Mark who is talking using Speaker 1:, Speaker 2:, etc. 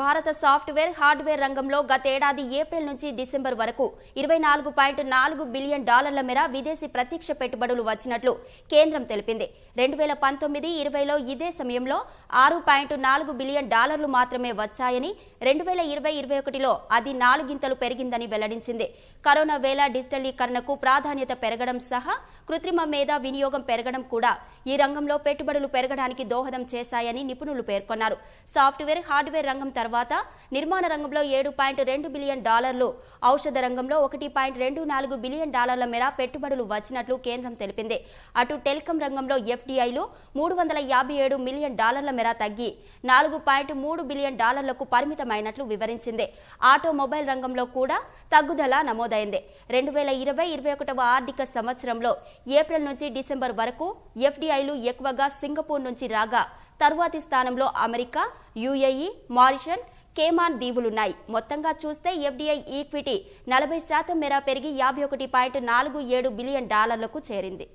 Speaker 1: భారత software hardware రంగంలో గతేడాది ఏప్రిల్ నుంచి డిసెంబర్ వరకు ఇరవై నాలుగు పాయింట్ నాలుగు బిలియన్ డాలర్ల మేర విదేశీ ప్రత్యక్ష పెట్టుబడులు వచ్చినట్లు కేంద్రం తెలిపింది రెండు వేల పంతొమ్మిది ఇరవైలో ఇదే సమయంలో ఆరు పాయింట్ నాలుగు బిలియన్ డాలర్లు మాత్రమే వచ్చాయని రెండు వేల ఇరవై ఇరవై ఒకటిలో అది నాలుగింతలు పెరిగిందని వెల్లడించింది కరోనా వేళ డిజిటలీకరణకు ప్రాధాన్యత పెరగడం సహా కృత్రిమ మేధా వినియోగం పెరగడం కూడా ఈ రంగంలో పెట్టుబడులు పెరగడానికి దోహదం చేశాయని నిపుణులు పేర్కొన్నారు సాఫ్ట్వేర్ హార్డ్వేర్ రంగం తర్వాత నిర్మాణ రంగంలో ఏడు పాయింట్ రెండు బిలియన్ డాలర్లు ఔషధ రంగంలో ఒకటి పాయింట్ రెండు నాలుగు బిలియన్ డాలర్ల మేర పెట్టుబడులు వచ్చినట్లు కేంద్రం తెలిపింది అటు టెలికం రంగంలో ఎఫ్డీఐలు మూడు వందల యాభై ఏడు మిలియన్ డాలర్ల మేర తగ్గి నాలుగు పాయింట్ మూడు బిలియన్ డాలర్లకు పరిమితమైనట్లు వివరించింది ఆటోమొబైల్ రంగంలో కూడా తగ్గుదల నమోదైంది రెండు వేల ఇరవై ఇరవై ఒకటవ ఆర్థిక సంవత్సరంలో ఏప్రిల్ నుంచి డిసెంబర్ వరకు ఎఫ్డీఐలు ఎక్కువగా సింగపూర్ నుంచి రాగా తరువాతి స్థానంలో అమెరికా యుఏఈ మారిషన్ కేమాన్ దీవులున్నాయి మొత్తంగా చూస్తే ఎఫ్డీఐ ఈక్విటీ నలభై శాతం మేర పెరిగి యాభై ఒకటి పాయింట్ నాలుగు ఏడు బిలియన్ డాలర్లకు చేరింది